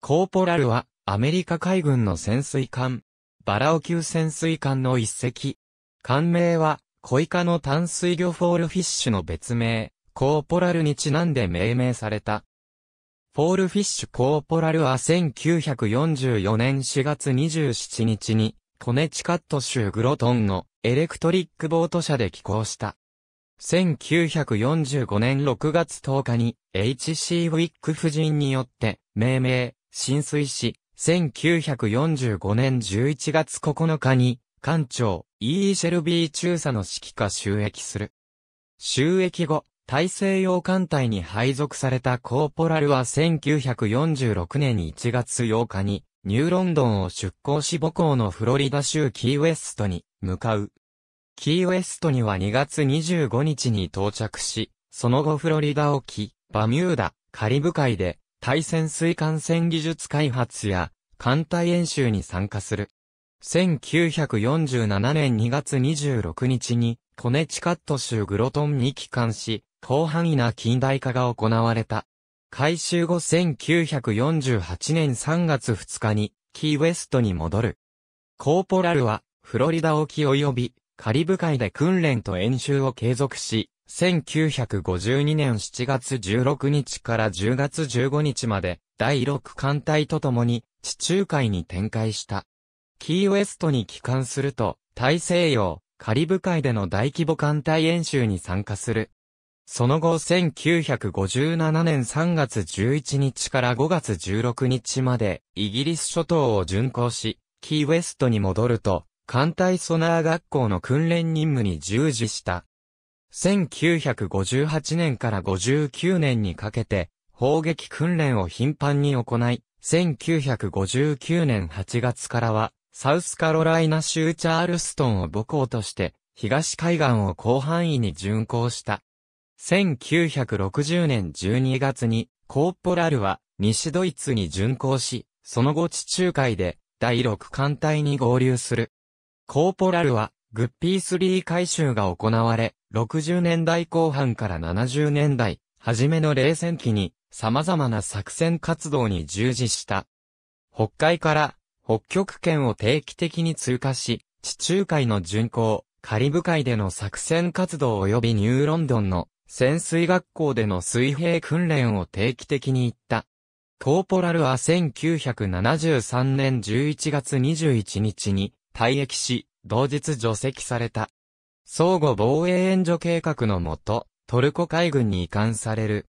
コーポラルは、アメリカ海軍の潜水艦、バラオ級潜水艦の一隻。艦名は、コイカの淡水魚フォールフィッシュの別名、コーポラルにちなんで命名された。フォールフィッシュコーポラルは1944年4月27日に、コネチカット州グロトンのエレクトリックボート社で寄港した。1945年6月10日に H.C. ウィック夫人によって命名、浸水し、1945年11月9日に、艦長、E. シェルビー中佐の指揮下収益する。収益後、大西洋艦隊に配属されたコーポラルは1946年1月8日に、ニューロンドンを出港し母校のフロリダ州キーウェストに向かう。キーウェストには2月25日に到着し、その後フロリダ沖、バミューダ、カリブ海で対潜水艦船技術開発や艦隊演習に参加する。1947年2月26日にコネチカット州グロトンに帰還し、広範囲な近代化が行われた。改修後1948年3月2日にキーウェストに戻る。コーポラルはフロリダ沖及びカリブ海で訓練と演習を継続し、1952年7月16日から10月15日まで、第6艦隊とともに、地中海に展開した。キーウェストに帰還すると、大西洋、カリブ海での大規模艦隊演習に参加する。その後1957年3月11日から5月16日までイギリス諸島を巡航し、キーウェストに戻ると、艦隊ソナー学校の訓練任務に従事した。1958年から59年にかけて、砲撃訓練を頻繁に行い、1959年8月からは、サウスカロライナ州チャールストンを母校として、東海岸を広範囲に巡航した。1960年12月に、コーポラルは西ドイツに巡航し、その後地中海で第6艦隊に合流する。コーポラルは、グッピースリー回収が行われ、60年代後半から70年代、初めの冷戦期に様々な作戦活動に従事した。北海から北極圏を定期的に通過し、地中海の巡航、カリブ海での作戦活動及びニューロンドンの潜水学校での水平訓練を定期的に行った。コーポラルは1973年11月21日に退役し、同日除籍された。相互防衛援助計画のもと、トルコ海軍に移管される。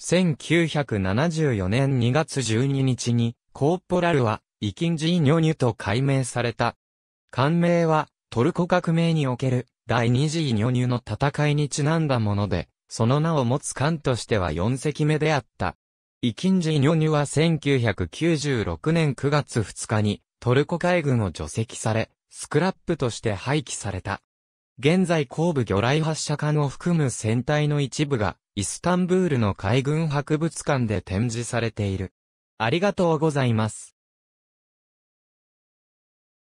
1974年2月12日に、コーポラルは、イキンジーニョニュと改名された。官名は、トルコ革命における、第二次イニョニュの戦いにちなんだもので、その名を持つ艦としては4隻目であった。イキンジーニョニュは1996年9月2日に、トルコ海軍を除籍され、スクラップとして廃棄された。現在後部魚雷発射管を含む船体の一部が、イスタンブールの海軍博物館で展示されている。ありがとうございます。